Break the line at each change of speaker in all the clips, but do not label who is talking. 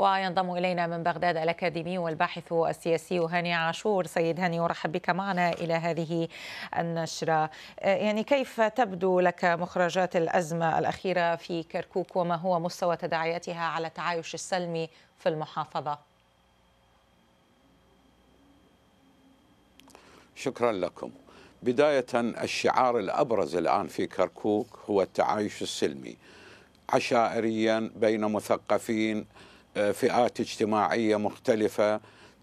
وينضم إلينا من بغداد الأكاديمي والباحث السياسي هاني عاشور سيد هاني أرحب بك معنا إلى هذه النشرة آه، يعني كيف تبدو لك مخرجات الأزمة الأخيرة في كركوك وما هو مستوى تداعياتها على التعايش السلمي في المحافظة
شكرا لكم بداية الشعار الأبرز الآن في كركوك هو التعايش السلمي عشائريا بين مثقفين فئات اجتماعيه مختلفه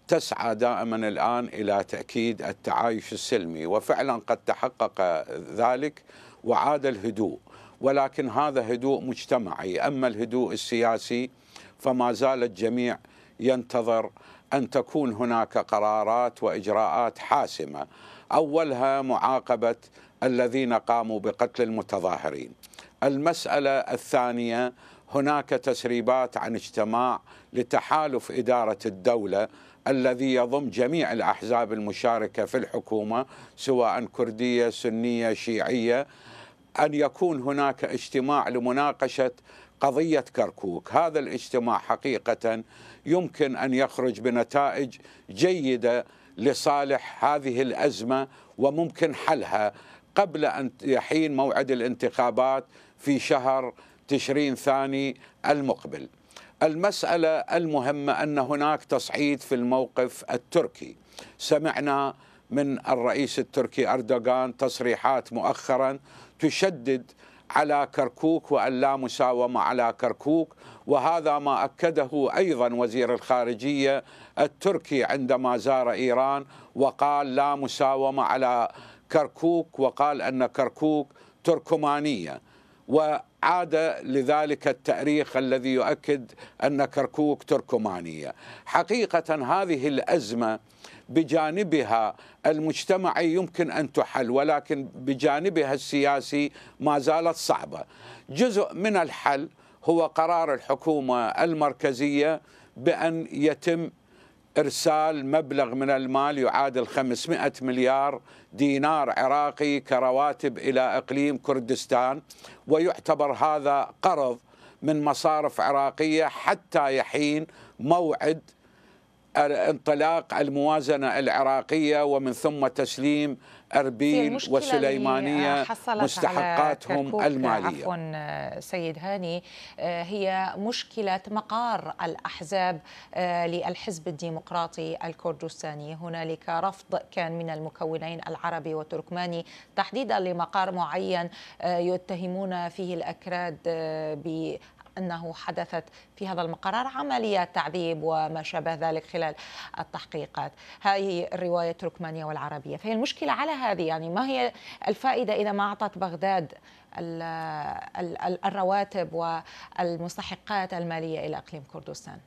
تسعى دائما الان الى تاكيد التعايش السلمي وفعلا قد تحقق ذلك وعاد الهدوء ولكن هذا هدوء مجتمعي اما الهدوء السياسي فما زال الجميع ينتظر ان تكون هناك قرارات واجراءات حاسمه اولها معاقبه الذين قاموا بقتل المتظاهرين المساله الثانيه هناك تسريبات عن اجتماع لتحالف إدارة الدولة الذي يضم جميع الأحزاب المشاركة في الحكومة سواء كردية سنية شيعية أن يكون هناك اجتماع لمناقشة قضية كركوك هذا الاجتماع حقيقة يمكن أن يخرج بنتائج جيدة لصالح هذه الأزمة وممكن حلها قبل أن يحين موعد الانتخابات في شهر تشرين ثاني المقبل المسألة المهمة أن هناك تصعيد في الموقف التركي سمعنا من الرئيس التركي أردوغان تصريحات مؤخرا تشدد على كركوك وأن لا مساومة على كركوك وهذا ما أكده أيضا وزير الخارجية التركي عندما زار إيران وقال لا مساومة على كركوك وقال أن كركوك تركمانية و عاد لذلك التاريخ الذي يؤكد ان كركوك تركمانيه حقيقه هذه الازمه بجانبها المجتمعي يمكن ان تحل ولكن بجانبها السياسي ما زالت صعبه جزء من الحل هو قرار الحكومه المركزيه بان يتم إرسال مبلغ من المال يعادل 500 مليار دينار عراقي كرواتب إلى إقليم كردستان ويعتبر هذا قرض من مصارف عراقية حتى يحين موعد انطلاق الموازنة العراقية ومن ثم تسليم أربيل والسليمانية مستحقاتهم المالية
عفوا سيد هاني آه، هي مشكلة مقار الأحزاب آه، للحزب الديمقراطي الكردستاني هنالك رفض كان من المكونين العربي والتركماني تحديدا لمقار معين آه، يتهمون فيه الأكراد أنه حدثت في هذا المقرار عمليات تعذيب وما شابه ذلك خلال التحقيقات هذه الرواية التركمانية والعربية فهي المشكلة على هذه يعني ما هي الفائدة إذا ما أعطت بغداد الرواتب والمستحقات المالية إلى إقليم كردستان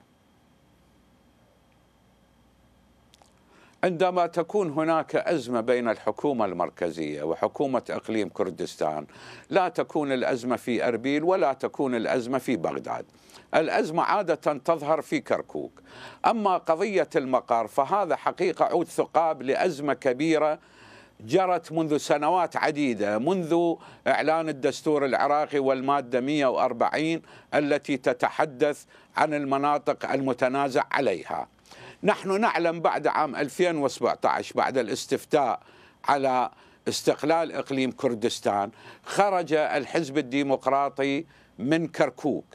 عندما تكون هناك أزمة بين الحكومة المركزية وحكومة إقليم كردستان لا تكون الأزمة في أربيل ولا تكون الأزمة في بغداد الأزمة عادة تظهر في كركوك أما قضية المقار فهذا حقيقة عود ثقاب لأزمة كبيرة جرت منذ سنوات عديدة منذ إعلان الدستور العراقي والمادة 140 التي تتحدث عن المناطق المتنازع عليها نحن نعلم بعد عام 2017 بعد الاستفتاء على استقلال اقليم كردستان خرج الحزب الديمقراطي من كركوك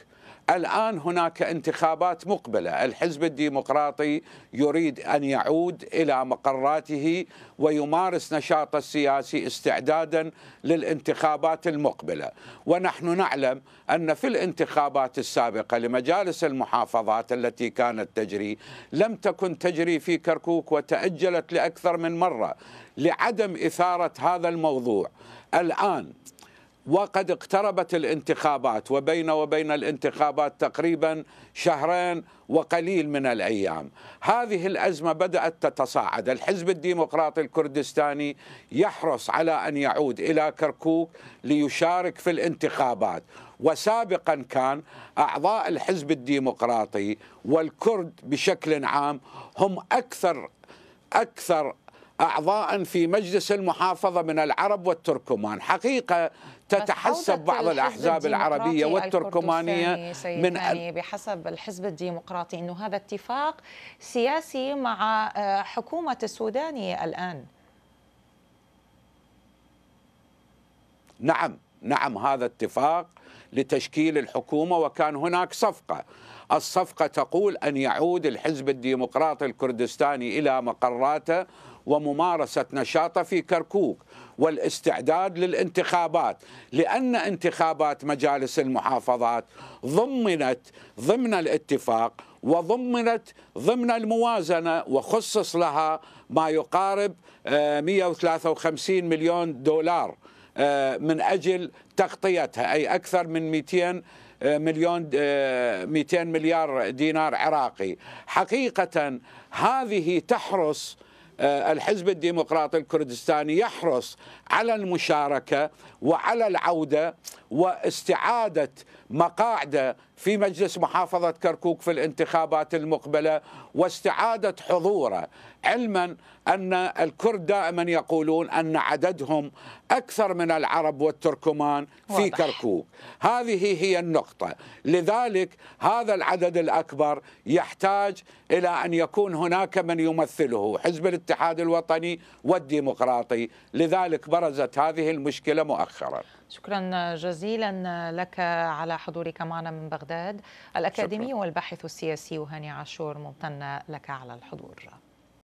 الآن هناك انتخابات مقبلة الحزب الديمقراطي يريد أن يعود إلى مقراته ويمارس نشاطه السياسي استعدادا للانتخابات المقبلة ونحن نعلم أن في الانتخابات السابقة لمجالس المحافظات التي كانت تجري لم تكن تجري في كركوك وتأجلت لأكثر من مرة لعدم إثارة هذا الموضوع الآن وقد اقتربت الانتخابات وبين وبين الانتخابات تقريبا شهرين وقليل من الايام. هذه الازمه بدات تتصاعد، الحزب الديمقراطي الكردستاني يحرص على ان يعود الى كركوك ليشارك في الانتخابات، وسابقا كان اعضاء الحزب الديمقراطي والكرد بشكل عام هم اكثر اكثر أعضاء في مجلس المحافظة من العرب والتركمان حقيقة تتحسب بعض الأحزاب العربية والتركمانية من يعني
بحسب الحزب الديمقراطي أنه هذا اتفاق سياسي مع آه، حكومة السوداني الآن
نعم نعم هذا اتفاق لتشكيل الحكومه وكان هناك صفقه الصفقه تقول ان يعود الحزب الديمقراطي الكردستاني الى مقراته وممارسه نشاطه في كركوك والاستعداد للانتخابات لان انتخابات مجالس المحافظات ضمنت ضمن الاتفاق وضمنت ضمن الموازنه وخصص لها ما يقارب 153 آه، مليون دولار آه، من أجل تغطيتها أي أكثر من 200 آه، مليون 200 آه، مليار دينار عراقي حقيقة هذه تحرص آه، الحزب الديمقراطي الكردستاني يحرص على المشاركه وعلى العوده واستعاده مقاعده في مجلس محافظه كركوك في الانتخابات المقبله واستعاده حضوره علما ان الكرد دائما يقولون ان عددهم اكثر من العرب والتركمان في واضح. كركوك هذه هي النقطه لذلك هذا العدد الاكبر يحتاج الى ان يكون هناك من يمثله حزب الاتحاد الوطني والديمقراطي لذلك برزت هذه المشكلة مؤخرا
شكرا جزيلا لك على حضورك معنا من بغداد الأكاديمي شكرا. والباحث السياسي وهاني عاشور ممتنة لك على الحضور